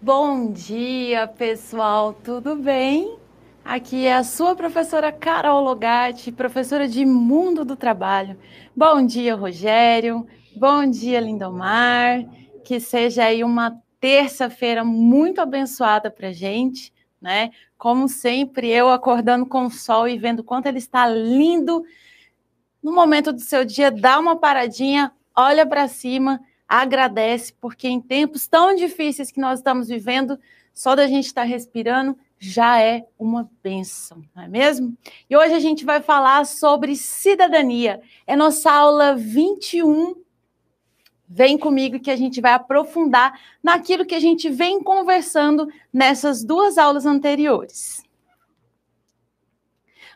Bom dia, pessoal, tudo bem? Aqui é a sua professora Carol Logatti, professora de Mundo do Trabalho. Bom dia, Rogério. Bom dia, Lindomar. Que seja aí uma terça-feira muito abençoada para gente, né? Como sempre, eu acordando com o sol e vendo quanto ele está lindo. No momento do seu dia, dá uma paradinha, olha para cima agradece, porque em tempos tão difíceis que nós estamos vivendo, só da gente estar tá respirando já é uma bênção, não é mesmo? E hoje a gente vai falar sobre cidadania. É nossa aula 21. Vem comigo que a gente vai aprofundar naquilo que a gente vem conversando nessas duas aulas anteriores.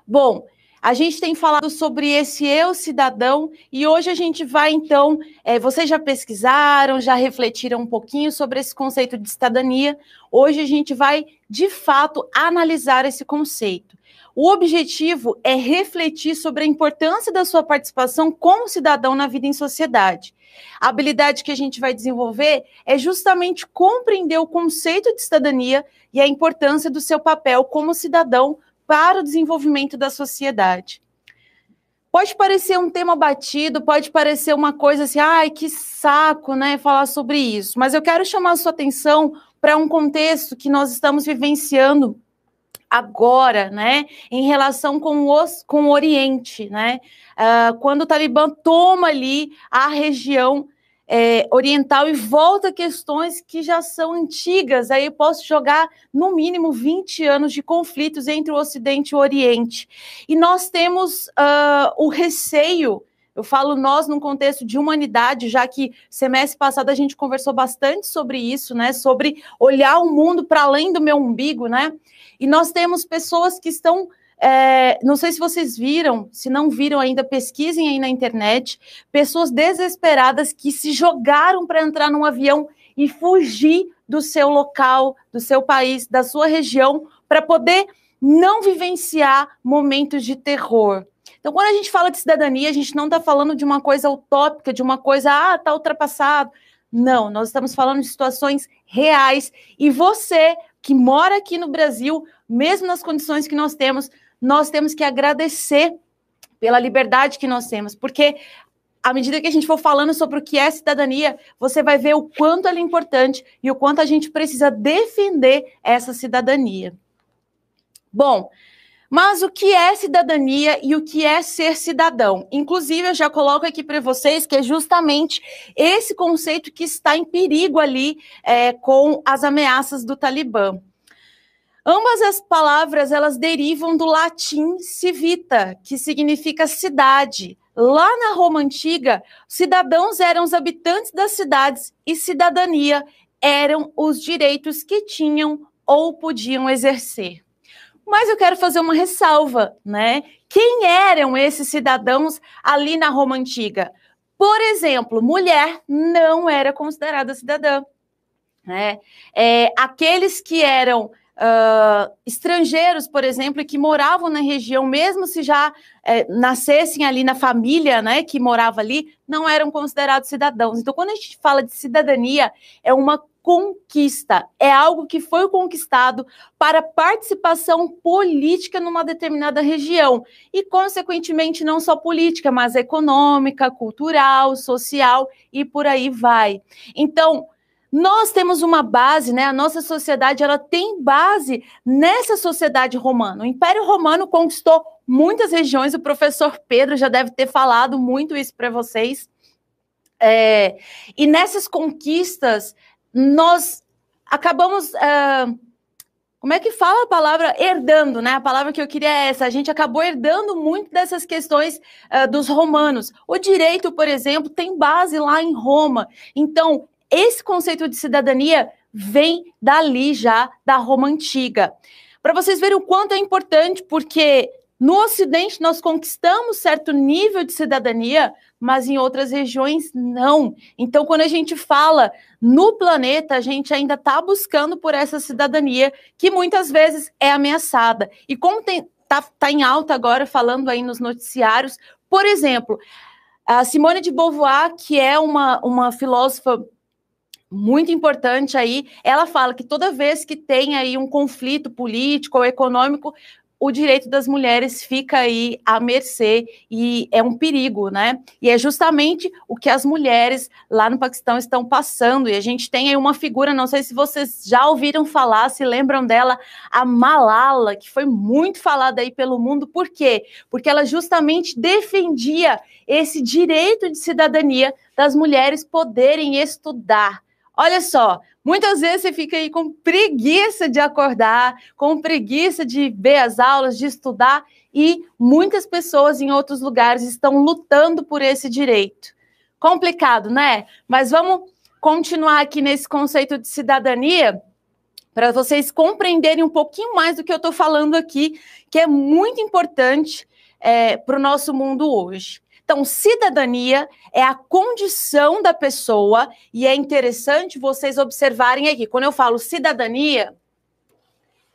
Bom, a gente tem falado sobre esse eu cidadão e hoje a gente vai então. É, vocês já pesquisaram, já refletiram um pouquinho sobre esse conceito de cidadania. Hoje a gente vai de fato analisar esse conceito. O objetivo é refletir sobre a importância da sua participação como cidadão na vida em sociedade. A habilidade que a gente vai desenvolver é justamente compreender o conceito de cidadania e a importância do seu papel como cidadão para o desenvolvimento da sociedade. Pode parecer um tema batido, pode parecer uma coisa assim, ai, que saco, né, falar sobre isso. Mas eu quero chamar a sua atenção para um contexto que nós estamos vivenciando agora, né, em relação com, os, com o Oriente, né, uh, quando o Talibã toma ali a região é, oriental e volta questões que já são antigas. Aí eu posso jogar, no mínimo, 20 anos de conflitos entre o Ocidente e o Oriente. E nós temos uh, o receio. Eu falo nós num contexto de humanidade, já que semestre passado a gente conversou bastante sobre isso, né? Sobre olhar o mundo para além do meu umbigo, né? E nós temos pessoas que estão é, não sei se vocês viram, se não viram ainda, pesquisem aí na internet, pessoas desesperadas que se jogaram para entrar num avião e fugir do seu local, do seu país, da sua região, para poder não vivenciar momentos de terror. Então, quando a gente fala de cidadania, a gente não está falando de uma coisa utópica, de uma coisa, ah, está ultrapassado. Não, nós estamos falando de situações reais. E você que mora aqui no Brasil, mesmo nas condições que nós temos, nós temos que agradecer pela liberdade que nós temos, porque à medida que a gente for falando sobre o que é cidadania, você vai ver o quanto ela é importante e o quanto a gente precisa defender essa cidadania. Bom, mas o que é cidadania e o que é ser cidadão? Inclusive, eu já coloco aqui para vocês que é justamente esse conceito que está em perigo ali é, com as ameaças do Talibã. Ambas as palavras elas derivam do latim civita, que significa cidade. Lá na Roma antiga, cidadãos eram os habitantes das cidades e cidadania eram os direitos que tinham ou podiam exercer. Mas eu quero fazer uma ressalva, né? Quem eram esses cidadãos ali na Roma antiga? Por exemplo, mulher não era considerada cidadã. Né? É, aqueles que eram uh, estrangeiros, por exemplo, que moravam na região, mesmo se já eh, nascessem ali na família né, que morava ali, não eram considerados cidadãos. Então, quando a gente fala de cidadania, é uma conquista, é algo que foi conquistado para participação política numa determinada região e, consequentemente, não só política, mas econômica, cultural, social e por aí vai. Então, nós temos uma base, né? A nossa sociedade ela tem base nessa sociedade romana. O Império Romano conquistou muitas regiões. O professor Pedro já deve ter falado muito isso para vocês. É, e nessas conquistas nós acabamos é, como é que fala a palavra herdando, né? A palavra que eu queria é essa. A gente acabou herdando muito dessas questões uh, dos romanos. O direito, por exemplo, tem base lá em Roma. Então, esse conceito de cidadania vem dali já, da Roma Antiga. Para vocês verem o quanto é importante, porque no Ocidente nós conquistamos certo nível de cidadania, mas em outras regiões não. Então, quando a gente fala no planeta, a gente ainda está buscando por essa cidadania que muitas vezes é ameaçada. E como está tá em alta agora, falando aí nos noticiários, por exemplo, a Simone de Beauvoir, que é uma, uma filósofa muito importante aí. Ela fala que toda vez que tem aí um conflito político ou econômico, o direito das mulheres fica aí à mercê e é um perigo, né? E é justamente o que as mulheres lá no Paquistão estão passando. E a gente tem aí uma figura, não sei se vocês já ouviram falar, se lembram dela, a Malala, que foi muito falada aí pelo mundo. Por quê? Porque ela justamente defendia esse direito de cidadania das mulheres poderem estudar. Olha só, muitas vezes você fica aí com preguiça de acordar, com preguiça de ver as aulas, de estudar, e muitas pessoas em outros lugares estão lutando por esse direito. Complicado, né? Mas vamos continuar aqui nesse conceito de cidadania para vocês compreenderem um pouquinho mais do que eu estou falando aqui, que é muito importante é, para o nosso mundo hoje. Então, cidadania é a condição da pessoa, e é interessante vocês observarem aqui. Quando eu falo cidadania,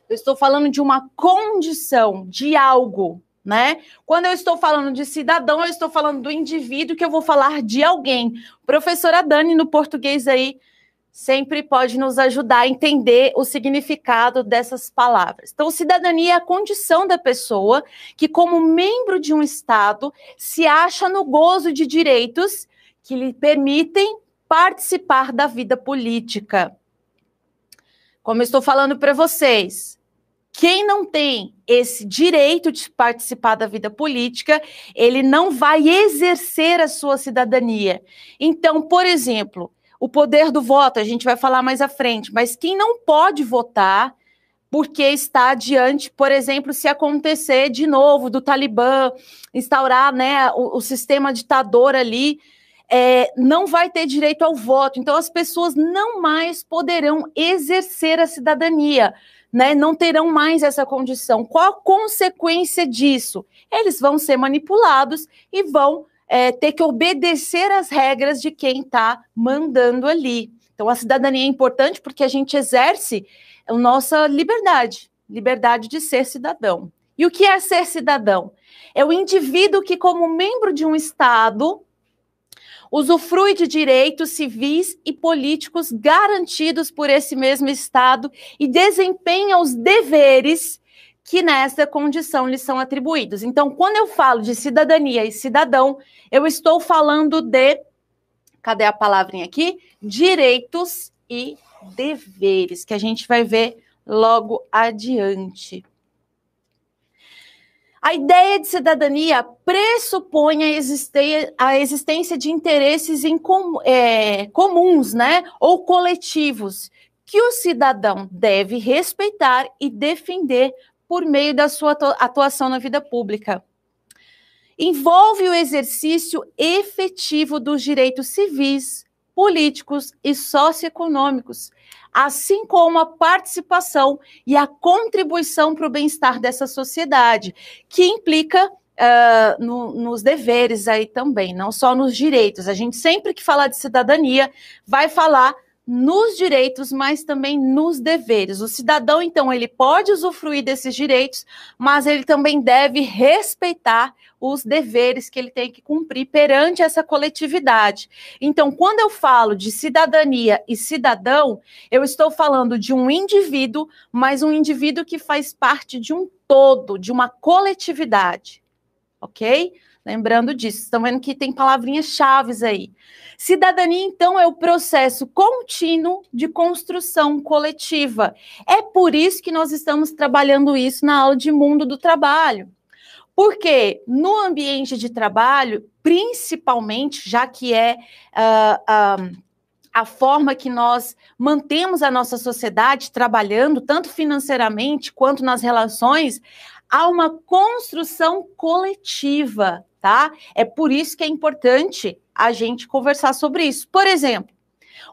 eu estou falando de uma condição, de algo, né? Quando eu estou falando de cidadão, eu estou falando do indivíduo que eu vou falar de alguém. Professora Dani, no português aí sempre pode nos ajudar a entender o significado dessas palavras. Então, cidadania é a condição da pessoa que, como membro de um Estado, se acha no gozo de direitos que lhe permitem participar da vida política. Como eu estou falando para vocês, quem não tem esse direito de participar da vida política, ele não vai exercer a sua cidadania. Então, por exemplo, o poder do voto, a gente vai falar mais à frente, mas quem não pode votar porque está diante, por exemplo, se acontecer de novo do Talibã instaurar né, o, o sistema ditador ali, é, não vai ter direito ao voto. Então, as pessoas não mais poderão exercer a cidadania, né? não terão mais essa condição. Qual a consequência disso? Eles vão ser manipulados e vão é, ter que obedecer às regras de quem está mandando ali. Então, a cidadania é importante porque a gente exerce a nossa liberdade, liberdade de ser cidadão. E o que é ser cidadão? É o indivíduo que, como membro de um Estado, usufrui de direitos civis e políticos garantidos por esse mesmo Estado e desempenha os deveres que nessa condição lhes são atribuídos. Então, quando eu falo de cidadania e cidadão, eu estou falando de, cadê a palavrinha aqui? Direitos e deveres, que a gente vai ver logo adiante. A ideia de cidadania pressupõe a, a existência de interesses em com, é, comuns, né, ou coletivos, que o cidadão deve respeitar e defender por meio da sua atuação na vida pública. Envolve o exercício efetivo dos direitos civis, políticos e socioeconômicos, assim como a participação e a contribuição para o bem-estar dessa sociedade, que implica Uh, no, nos deveres aí também, não só nos direitos. A gente sempre que falar de cidadania vai falar nos direitos, mas também nos deveres. O cidadão, então, ele pode usufruir desses direitos, mas ele também deve respeitar os deveres que ele tem que cumprir perante essa coletividade. Então, quando eu falo de cidadania e cidadão, eu estou falando de um indivíduo, mas um indivíduo que faz parte de um todo, de uma coletividade. Ok? Lembrando disso, estão vendo que tem palavrinhas chaves aí. Cidadania, então, é o processo contínuo de construção coletiva. É por isso que nós estamos trabalhando isso na aula de mundo do trabalho. Porque no ambiente de trabalho, principalmente, já que é uh, uh, a forma que nós mantemos a nossa sociedade trabalhando, tanto financeiramente quanto nas relações, há uma construção coletiva tá? É por isso que é importante a gente conversar sobre isso. Por exemplo,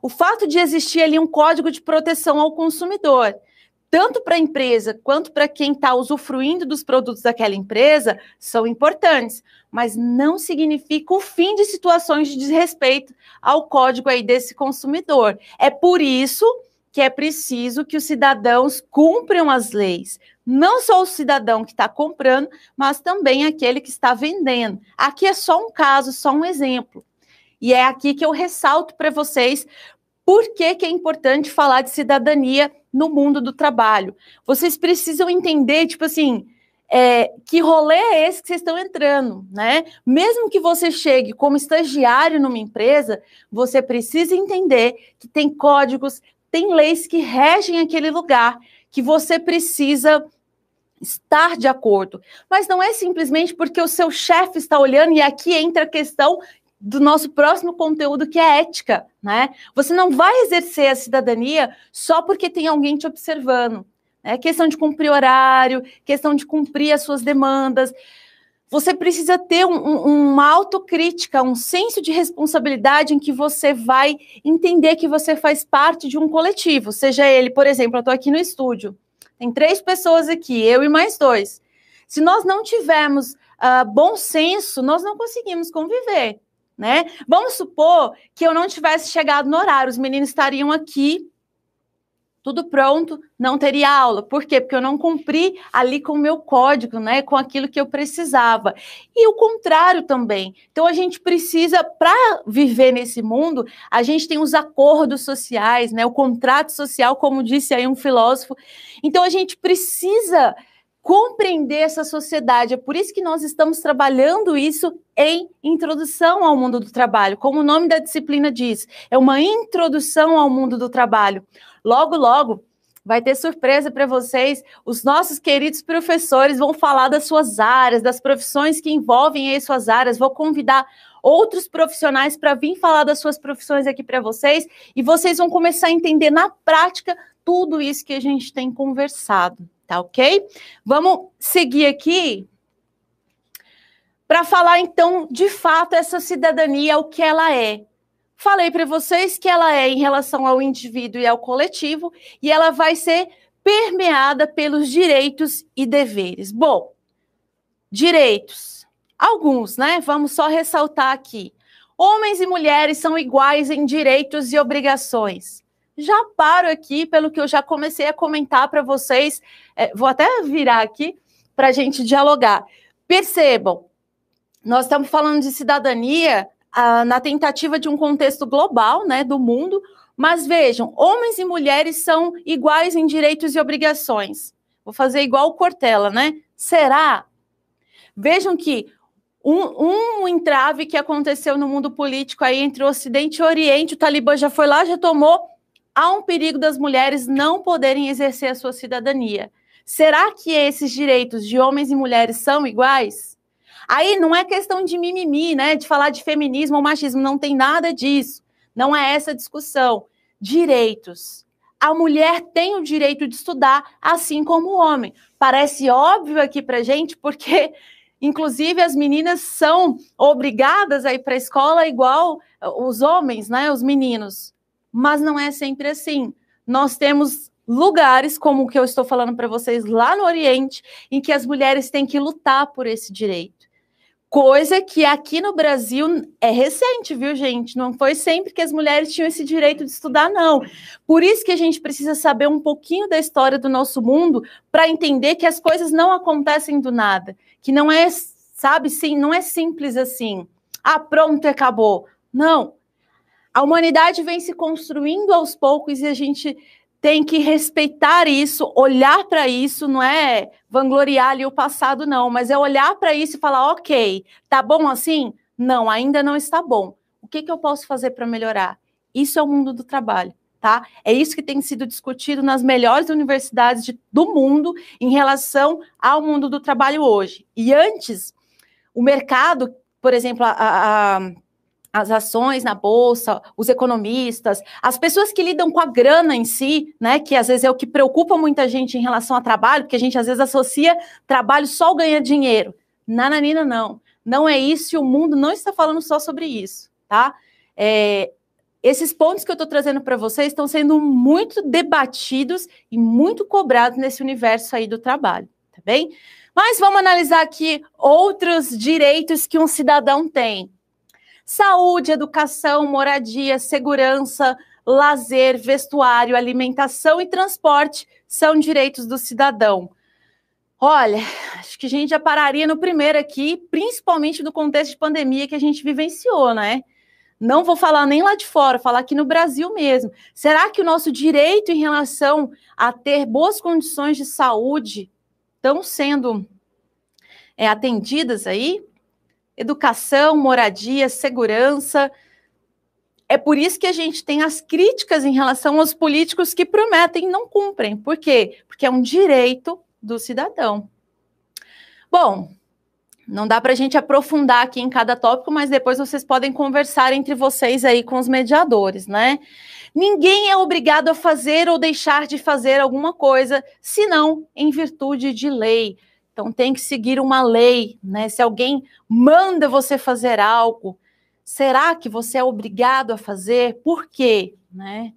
o fato de existir ali um código de proteção ao consumidor, tanto para a empresa quanto para quem está usufruindo dos produtos daquela empresa, são importantes, mas não significa o fim de situações de desrespeito ao código aí desse consumidor. É por isso que é preciso que os cidadãos cumpram as leis. Não só o cidadão que está comprando, mas também aquele que está vendendo. Aqui é só um caso, só um exemplo. E é aqui que eu ressalto para vocês por que, que é importante falar de cidadania no mundo do trabalho. Vocês precisam entender, tipo assim, é, que rolê é esse que vocês estão entrando, né? Mesmo que você chegue como estagiário numa empresa, você precisa entender que tem códigos, tem leis que regem aquele lugar, que você precisa estar de acordo. Mas não é simplesmente porque o seu chefe está olhando, e aqui entra a questão do nosso próximo conteúdo, que é ética, né? Você não vai exercer a cidadania só porque tem alguém te observando. É né? questão de cumprir horário, questão de cumprir as suas demandas você precisa ter um, um, uma autocrítica, um senso de responsabilidade em que você vai entender que você faz parte de um coletivo, seja ele, por exemplo, eu estou aqui no estúdio, tem três pessoas aqui, eu e mais dois. Se nós não tivermos uh, bom senso, nós não conseguimos conviver, né? Vamos supor que eu não tivesse chegado no horário, os meninos estariam aqui tudo pronto, não teria aula. Por quê? Porque eu não cumpri ali com o meu código, né? Com aquilo que eu precisava. E o contrário também. Então a gente precisa, para viver nesse mundo, a gente tem os acordos sociais, né? O contrato social, como disse aí um filósofo. Então a gente precisa compreender essa sociedade. É por isso que nós estamos trabalhando isso em introdução ao mundo do trabalho, como o nome da disciplina diz. É uma introdução ao mundo do trabalho. Logo, logo, vai ter surpresa para vocês. Os nossos queridos professores vão falar das suas áreas, das profissões que envolvem aí suas áreas. Vou convidar outros profissionais para vir falar das suas profissões aqui para vocês e vocês vão começar a entender na prática tudo isso que a gente tem conversado tá ok? Vamos seguir aqui para falar então de fato essa cidadania, o que ela é. Falei para vocês que ela é em relação ao indivíduo e ao coletivo e ela vai ser permeada pelos direitos e deveres. Bom, direitos, alguns, né? Vamos só ressaltar aqui. Homens e mulheres são iguais em direitos e obrigações já paro aqui pelo que eu já comecei a comentar para vocês. É, vou até virar aqui para a gente dialogar. Percebam, nós estamos falando de cidadania ah, na tentativa de um contexto global, né, do mundo. Mas vejam, homens e mulheres são iguais em direitos e obrigações. Vou fazer igual o Cortella, né? Será? Vejam que um, um, entrave que aconteceu no mundo político aí entre o Ocidente e o Oriente, o Talibã já foi lá, já tomou há um perigo das mulheres não poderem exercer a sua cidadania. Será que esses direitos de homens e mulheres são iguais? Aí não é questão de mimimi, né? De falar de feminismo ou machismo, não tem nada disso. Não é essa discussão. Direitos. A mulher tem o direito de estudar, assim como o homem. Parece óbvio aqui para gente, porque Inclusive, as meninas são obrigadas a ir para a escola igual os homens, né? Os meninos mas não é sempre assim. Nós temos lugares, como o que eu estou falando para vocês lá no Oriente, em que as mulheres têm que lutar por esse direito. Coisa que aqui no Brasil é recente, viu, gente? Não foi sempre que as mulheres tinham esse direito de estudar, não. Por isso que a gente precisa saber um pouquinho da história do nosso mundo para entender que as coisas não acontecem do nada, que não é, sabe, sim, não é simples assim. Ah, pronto, acabou. Não, a humanidade vem se construindo aos poucos e a gente tem que respeitar isso, olhar para isso, não é vangloriar ali o passado, não, mas é olhar para isso e falar: ok, tá bom assim? Não, ainda não está bom. O que, que eu posso fazer para melhorar? Isso é o mundo do trabalho. Tá? É isso que tem sido discutido nas melhores universidades de, do mundo em relação ao mundo do trabalho hoje. E antes, o mercado, por exemplo, a, a, as ações na bolsa, os economistas, as pessoas que lidam com a grana em si, né, que às vezes é o que preocupa muita gente em relação a trabalho, porque a gente às vezes associa trabalho só ao ganhar dinheiro. Nananina, não. Não é isso e o mundo não está falando só sobre isso, tá? É, esses pontos que eu estou trazendo para vocês estão sendo muito debatidos e muito cobrados nesse universo aí do trabalho, tá bem? Mas vamos analisar aqui outros direitos que um cidadão tem. Saúde, educação, moradia, segurança, lazer, vestuário, alimentação e transporte são direitos do cidadão. Olha, acho que a gente já pararia no primeiro aqui, principalmente no contexto de pandemia que a gente vivenciou, né? Não vou falar nem lá de fora, falar aqui no Brasil mesmo. Será que o nosso direito em relação a ter boas condições de saúde estão sendo é, atendidas aí? educação, moradia, segurança. É por isso que a gente tem as críticas em relação aos políticos que prometem e não cumprem. Por quê? Porque é um direito do cidadão. Bom, não dá para a gente aprofundar aqui em cada tópico, mas depois vocês podem conversar entre vocês aí com os mediadores, né? Ninguém é obrigado a fazer ou deixar de fazer alguma coisa, senão em virtude de lei. Então tem que seguir uma lei, né? Se alguém manda você fazer algo, será que você é obrigado a fazer? Por quê, né?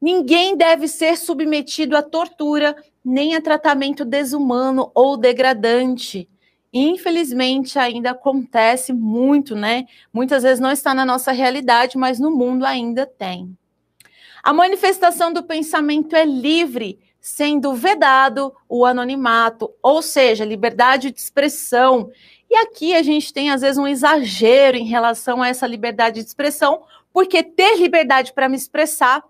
Ninguém deve ser submetido a tortura, nem a tratamento desumano ou degradante. Infelizmente, ainda acontece muito, né? Muitas vezes não está na nossa realidade, mas no mundo ainda tem. A manifestação do pensamento é livre sendo vedado o anonimato, ou seja, liberdade de expressão. E aqui a gente tem, às vezes, um exagero em relação a essa liberdade de expressão, porque ter liberdade para me expressar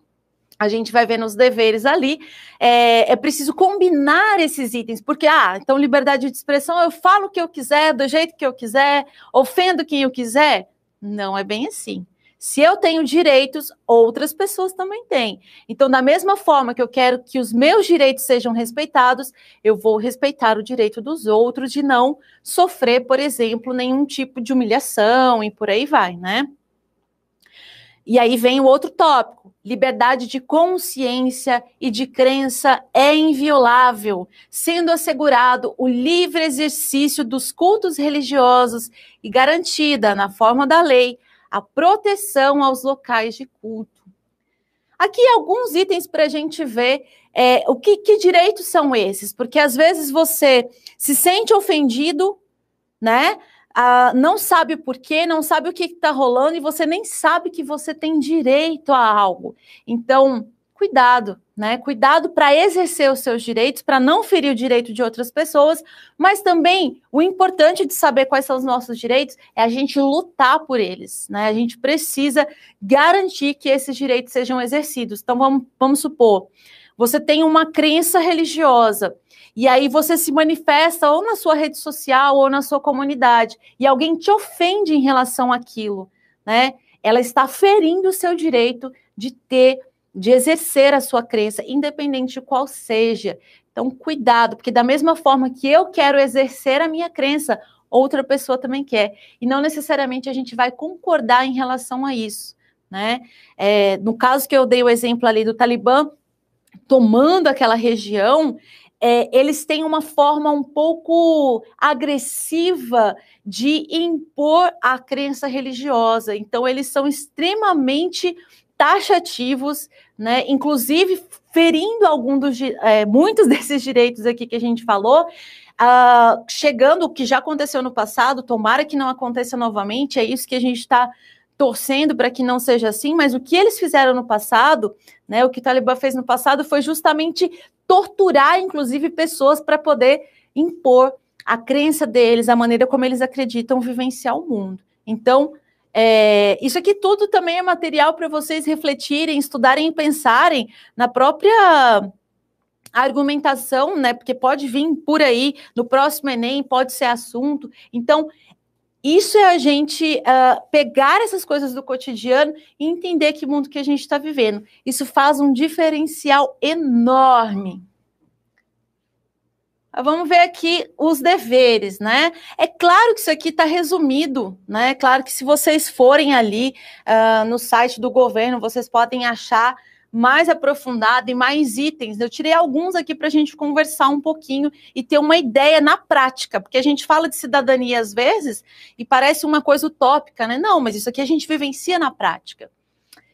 a gente vai ver nos deveres ali, é, é, preciso combinar esses itens, porque, ah, então liberdade de expressão, eu falo o que eu quiser, do jeito que eu quiser, ofendo quem eu quiser. Não é bem assim. Se eu tenho direitos, outras pessoas também têm. Então, da mesma forma que eu quero que os meus direitos sejam respeitados, eu vou respeitar o direito dos outros de não sofrer, por exemplo, nenhum tipo de humilhação e por aí vai, né? E aí vem o outro tópico: liberdade de consciência e de crença é inviolável, sendo assegurado o livre exercício dos cultos religiosos e garantida, na forma da lei, a proteção aos locais de culto. Aqui alguns itens para a gente ver é, o que, que direitos são esses, porque às vezes você se sente ofendido, né? Ah, não sabe por quê, não sabe o que está rolando e você nem sabe que você tem direito a algo. Então, cuidado, né? Cuidado para exercer os seus direitos, para não ferir o direito de outras pessoas, mas também o importante de saber quais são os nossos direitos é a gente lutar por eles, né? A gente precisa garantir que esses direitos sejam exercidos. Então vamos, vamos supor, você tem uma crença religiosa e aí você se manifesta ou na sua rede social ou na sua comunidade e alguém te ofende em relação àquilo, né? Ela está ferindo o seu direito de ter de exercer a sua crença, independente de qual seja. Então, cuidado, porque da mesma forma que eu quero exercer a minha crença, outra pessoa também quer. E não necessariamente a gente vai concordar em relação a isso. Né? É, no caso que eu dei o exemplo ali do Talibã tomando aquela região, é, eles têm uma forma um pouco agressiva de impor a crença religiosa. Então, eles são extremamente taxativos, né? Inclusive ferindo algum dos é, muitos desses direitos aqui que a gente falou, uh, chegando o que já aconteceu no passado, tomara que não aconteça novamente, é isso que a gente está torcendo para que não seja assim, mas o que eles fizeram no passado, né? O que o Talibã fez no passado foi justamente torturar, inclusive, pessoas para poder impor a crença deles, a maneira como eles acreditam vivenciar o mundo. Então, é, isso aqui tudo também é material para vocês refletirem, estudarem e pensarem na própria argumentação, né? Porque pode vir por aí no próximo Enem, pode ser assunto. Então, isso é a gente uh, pegar essas coisas do cotidiano e entender que mundo que a gente está vivendo. Isso faz um diferencial enorme. Vamos ver aqui os deveres, né? É claro que isso aqui está resumido, né? É claro que se vocês forem ali uh, no site do governo, vocês podem achar mais aprofundado e mais itens. Eu tirei alguns aqui para a gente conversar um pouquinho e ter uma ideia na prática, porque a gente fala de cidadania às vezes e parece uma coisa utópica, né? Não, mas isso aqui a gente vivencia na prática.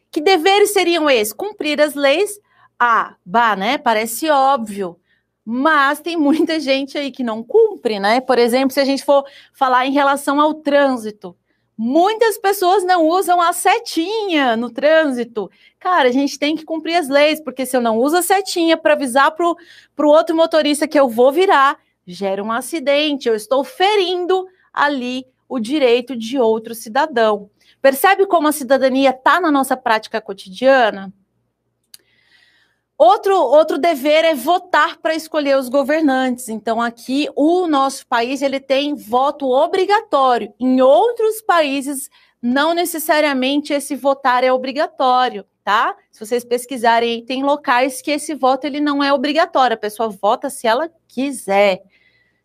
Que deveres seriam esses? Cumprir as leis. Ah, bah, né? Parece óbvio mas tem muita gente aí que não cumpre, né? Por exemplo, se a gente for falar em relação ao trânsito, muitas pessoas não usam a setinha no trânsito. Cara, a gente tem que cumprir as leis, porque se eu não uso a setinha para avisar para o outro motorista que eu vou virar, gera um acidente, eu estou ferindo ali o direito de outro cidadão. Percebe como a cidadania está na nossa prática cotidiana? Outro, outro dever é votar para escolher os governantes. Então, aqui, o nosso país ele tem voto obrigatório. Em outros países, não necessariamente esse votar é obrigatório, tá? Se vocês pesquisarem, tem locais que esse voto ele não é obrigatório. A pessoa vota se ela quiser.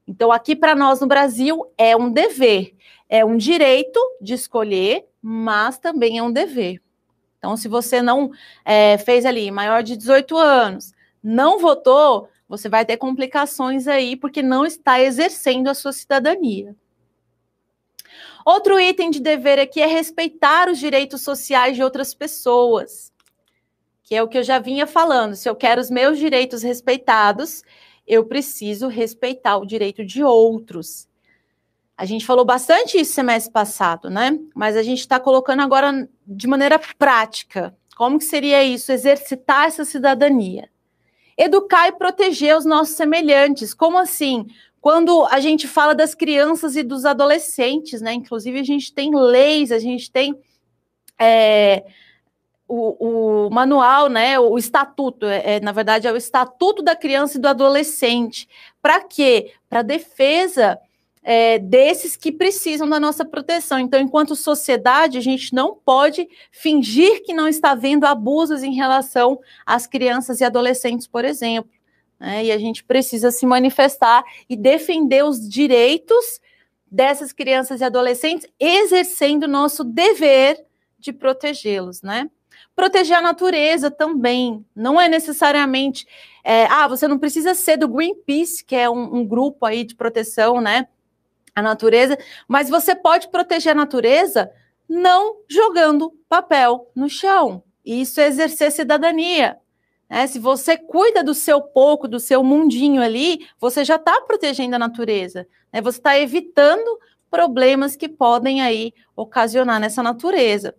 Então, aqui para nós no Brasil, é um dever. É um direito de escolher, mas também é um dever. Então, se você não é, fez ali maior de 18 anos, não votou, você vai ter complicações aí, porque não está exercendo a sua cidadania. Outro item de dever aqui é respeitar os direitos sociais de outras pessoas, que é o que eu já vinha falando. Se eu quero os meus direitos respeitados, eu preciso respeitar o direito de outros. A gente falou bastante isso semestre passado, né? Mas a gente está colocando agora de maneira prática. Como que seria isso? Exercitar essa cidadania. Educar e proteger os nossos semelhantes. Como assim? Quando a gente fala das crianças e dos adolescentes, né? Inclusive, a gente tem leis, a gente tem. É, o, o, manual, né, o estatuto, é, é na verdade é o estatuto da criança e do adolescente. Para quê? Para defesa é, desses que precisam da nossa proteção. Então, enquanto sociedade, a gente não pode fingir que não está vendo abusos em relação às crianças e adolescentes, por exemplo. Né? E a gente precisa se manifestar e defender os direitos dessas crianças e adolescentes, exercendo o nosso dever de protegê-los, né? Proteger a natureza também. Não é necessariamente. É, ah, você não precisa ser do Greenpeace, que é um, um grupo aí de proteção, né? a natureza, mas você pode proteger a natureza não jogando papel no chão. Isso é exercer cidadania. Né? Se você cuida do seu pouco, do seu mundinho ali, você já está protegendo a natureza. Né? Você está evitando problemas que podem aí ocasionar nessa natureza.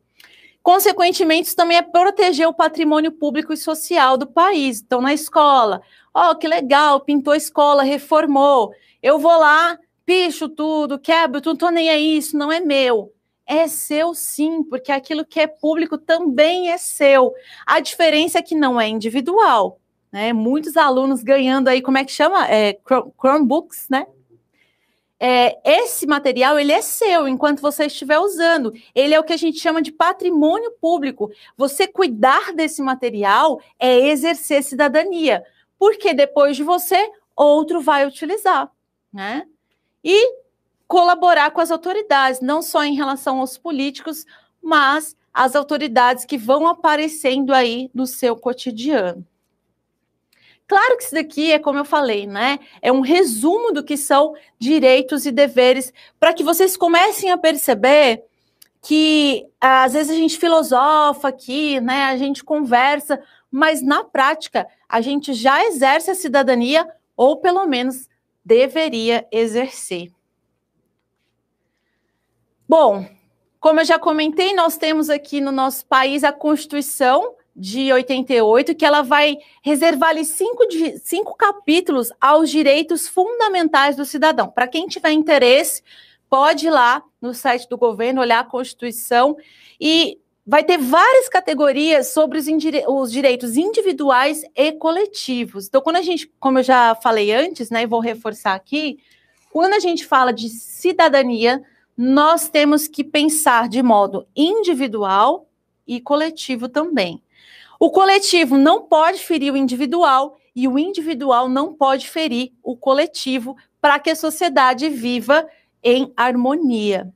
Consequentemente, isso também é proteger o patrimônio público e social do país. Então, na escola, ó, oh, que legal, pintou a escola, reformou. Eu vou lá, picho tudo, quebro tudo, não tô nem aí, isso não é meu. É seu sim, porque aquilo que é público também é seu. A diferença é que não é individual, né? Muitos alunos ganhando aí, como é que chama? É, Chromebooks, né? É, esse material ele é seu enquanto você estiver usando. Ele é o que a gente chama de patrimônio público. Você cuidar desse material é exercer cidadania, porque depois de você outro vai utilizar, né? e colaborar com as autoridades, não só em relação aos políticos, mas às autoridades que vão aparecendo aí no seu cotidiano. Claro que isso daqui é como eu falei, né? É um resumo do que são direitos e deveres para que vocês comecem a perceber que às vezes a gente filosofa aqui, né? A gente conversa, mas na prática a gente já exerce a cidadania ou pelo menos deveria exercer. Bom, como eu já comentei, nós temos aqui no nosso país a Constituição de 88, que ela vai reservar cinco, cinco capítulos aos direitos fundamentais do cidadão. Para quem tiver interesse, pode ir lá no site do governo olhar a Constituição e vai ter várias categorias sobre os, os, direitos individuais e coletivos. Então, quando a gente, como eu já falei antes, né, e vou reforçar aqui, quando a gente fala de cidadania, nós temos que pensar de modo individual e coletivo também. O coletivo não pode ferir o individual e o individual não pode ferir o coletivo para que a sociedade viva em harmonia.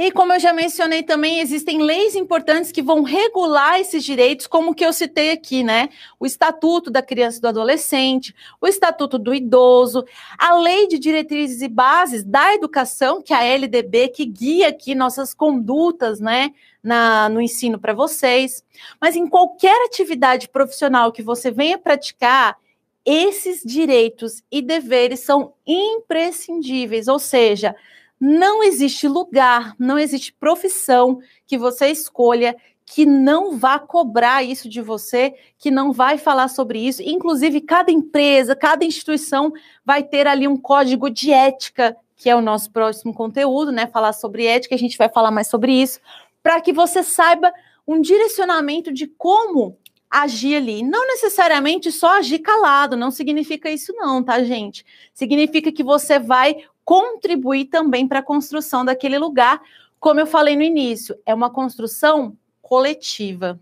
E como eu já mencionei também, existem leis importantes que vão regular esses direitos, como que eu citei aqui, né? O Estatuto da Criança e do Adolescente, o Estatuto do Idoso, a Lei de Diretrizes e Bases da Educação, que é a LDB, que guia aqui nossas condutas, né? Na, no ensino para vocês. Mas em qualquer atividade profissional que você venha praticar, esses direitos e deveres são imprescindíveis, ou seja, não existe lugar, não existe profissão que você escolha que não vá cobrar isso de você, que não vai falar sobre isso. Inclusive, cada empresa, cada instituição vai ter ali um código de ética, que é o nosso próximo conteúdo, né? Falar sobre ética, a gente vai falar mais sobre isso, para que você saiba um direcionamento de como agir ali. Não necessariamente só agir calado, não significa isso, não, tá, gente? Significa que você vai contribuir também para a construção daquele lugar. Como eu falei no início, é uma construção coletiva.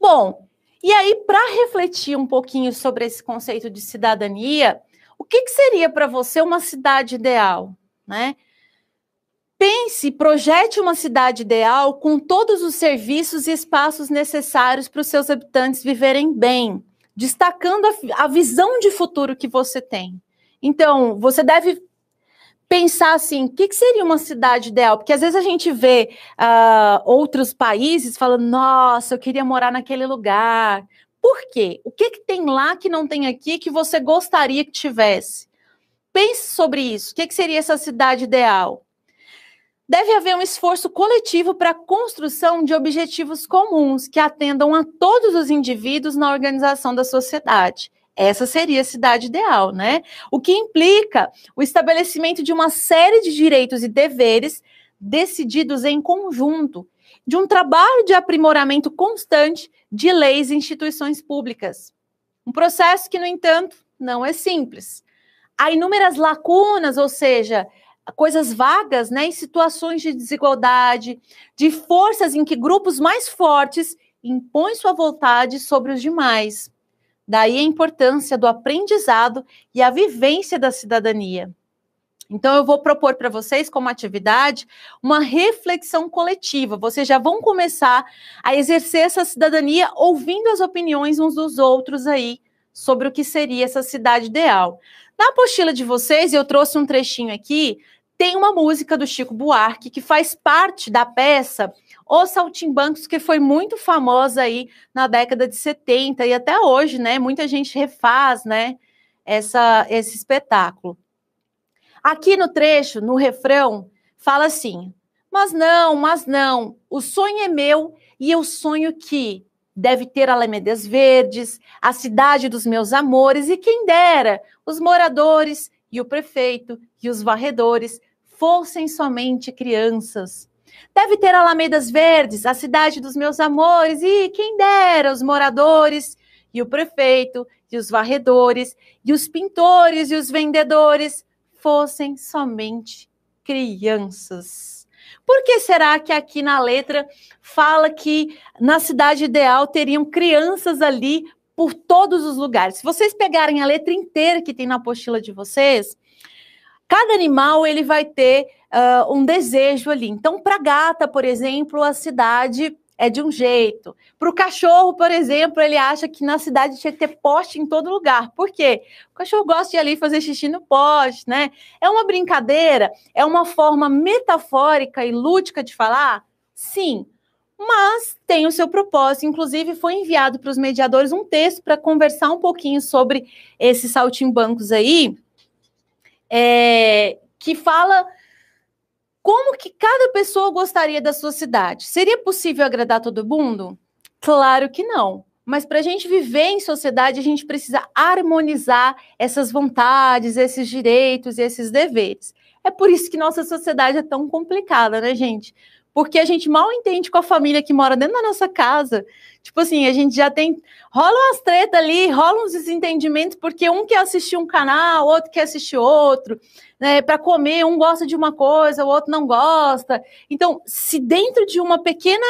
Bom, e aí, para refletir um pouquinho sobre esse conceito de cidadania, o que, que seria para você uma cidade ideal? Né? Pense, projete uma cidade ideal com todos os serviços e espaços necessários para os seus habitantes viverem bem, destacando a, a visão de futuro que você tem. Então, você deve pensar assim, o que, que, seria uma cidade ideal? Porque às vezes a gente vê uh, outros países falando, nossa, eu queria morar naquele lugar. Por quê? O que, que tem lá que não tem aqui que você gostaria que tivesse? Pense sobre isso. O que, que seria essa cidade ideal? Deve haver um esforço coletivo para a construção de objetivos comuns que atendam a todos os indivíduos na organização da sociedade. Essa seria a cidade ideal, né? O que implica o estabelecimento de uma série de direitos e deveres decididos em conjunto, de um trabalho de aprimoramento constante de leis e instituições públicas. Um processo que, no entanto, não é simples. Há inúmeras lacunas, ou seja, coisas vagas, né, em situações de desigualdade, de forças em que grupos mais fortes impõem sua vontade sobre os demais. Daí a importância do aprendizado e a vivência da cidadania. Então, eu vou propor para vocês, como atividade, uma reflexão coletiva. Vocês já vão começar a exercer essa cidadania ouvindo as opiniões uns dos outros aí sobre o que seria essa cidade ideal. Na apostila de vocês, eu trouxe um trechinho aqui, tem uma música do Chico Buarque que faz parte da peça ou Saltimbancos, que foi muito famosa aí na década de 70 e até hoje, né? Muita gente refaz, né? Essa, esse espetáculo. Aqui no trecho, no refrão, fala assim: Mas não, mas não, o sonho é meu e eu sonho que deve ter Alamedas Verdes, a cidade dos meus amores e quem dera, os moradores e o prefeito e os varredores fossem somente crianças Deve ter alamedas verdes, a cidade dos meus amores, e quem dera os moradores, e o prefeito, e os varredores, e os pintores, e os vendedores fossem somente crianças. Por que será que aqui na letra fala que na cidade ideal teriam crianças ali por todos os lugares? Se vocês pegarem a letra inteira que tem na apostila de vocês, cada animal ele vai ter uh, um desejo ali. Então, para gata, por exemplo, a cidade é de um jeito. Para o cachorro, por exemplo, ele acha que na cidade tinha que ter poste em todo lugar. Por quê? O cachorro gosta de ir ali fazer xixi no poste, né? É uma brincadeira? É uma forma metafórica e lúdica de falar? Sim. Mas tem o seu propósito. Inclusive, foi enviado para os mediadores um texto para conversar um pouquinho sobre esses saltimbancos aí, é, que fala como que cada pessoa gostaria da sua cidade? Seria possível agradar todo mundo? Claro que não. Mas para a gente viver em sociedade, a gente precisa harmonizar essas vontades, esses direitos e esses deveres. É por isso que nossa sociedade é tão complicada, né, gente? Porque a gente mal entende com a família que mora dentro da nossa casa. Tipo assim, a gente já tem. Rola umas tretas ali, rola uns desentendimentos, porque um quer assistir um canal, outro quer assistir outro. Né? Para comer, um gosta de uma coisa, o outro não gosta. Então, se dentro de uma pequena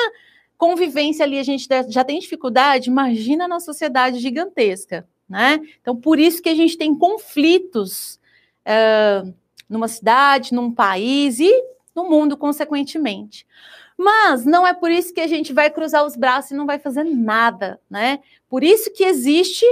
convivência ali a gente já tem dificuldade, imagina na sociedade gigantesca. Né? Então, por isso que a gente tem conflitos. Uh, numa cidade, num país e no mundo, consequentemente. Mas não é por isso que a gente vai cruzar os braços e não vai fazer nada, né? Por isso que existe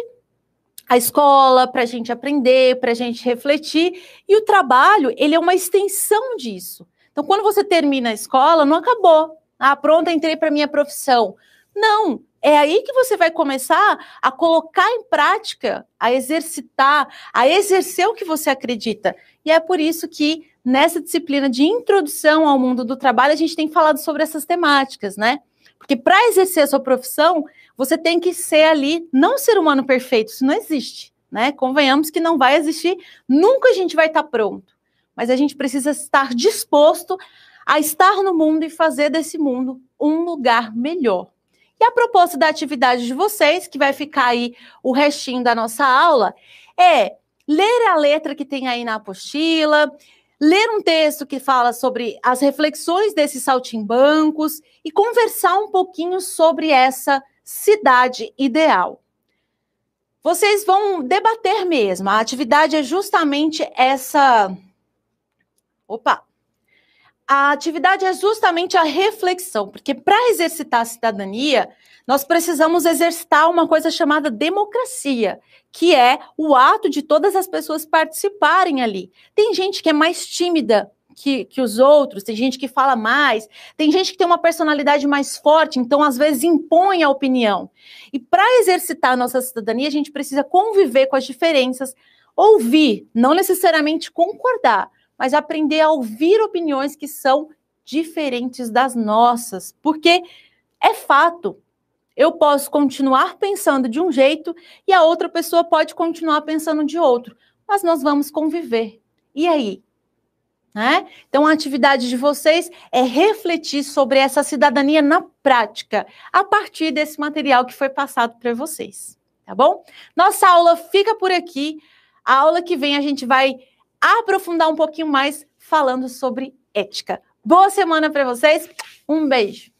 a escola para a gente aprender, para a gente refletir, e o trabalho ele é uma extensão disso. Então, quando você termina a escola, não acabou. Ah, pronto, entrei para minha profissão. Não, é aí que você vai começar a colocar em prática, a exercitar, a exercer o que você acredita. E é por isso que nessa disciplina de introdução ao mundo do trabalho, a gente tem falado sobre essas temáticas, né? Porque para exercer a sua profissão, você tem que ser ali, não ser humano perfeito, isso não existe, né? Convenhamos que não vai existir, nunca a gente vai estar tá pronto, mas a gente precisa estar disposto a estar no mundo e fazer desse mundo um lugar melhor. E a proposta da atividade de vocês, que vai ficar aí o restinho da nossa aula, é ler a letra que tem aí na apostila, ler um texto que fala sobre as reflexões desses saltimbancos e conversar um pouquinho sobre essa cidade ideal. Vocês vão debater mesmo. A atividade é justamente essa. Opa! a atividade é justamente a reflexão, porque para exercitar a cidadania, nós precisamos exercitar uma coisa chamada democracia, que é o ato de todas as pessoas participarem ali. Tem gente que é mais tímida que, que, os outros, tem gente que fala mais, tem gente que tem uma personalidade mais forte, então às vezes impõe a opinião. E para exercitar a nossa cidadania, a gente precisa conviver com as diferenças, ouvir, não necessariamente concordar, mas aprender a ouvir opiniões que são diferentes das nossas, porque é fato. Eu posso continuar pensando de um jeito e a outra pessoa pode continuar pensando de outro, mas nós vamos conviver. E aí? Né? Então, a atividade de vocês é refletir sobre essa cidadania na prática, a partir desse material que foi passado para vocês. Tá bom? Nossa aula fica por aqui. A aula que vem a gente vai aprofundar um pouquinho mais falando sobre ética. Boa semana para vocês, um beijo!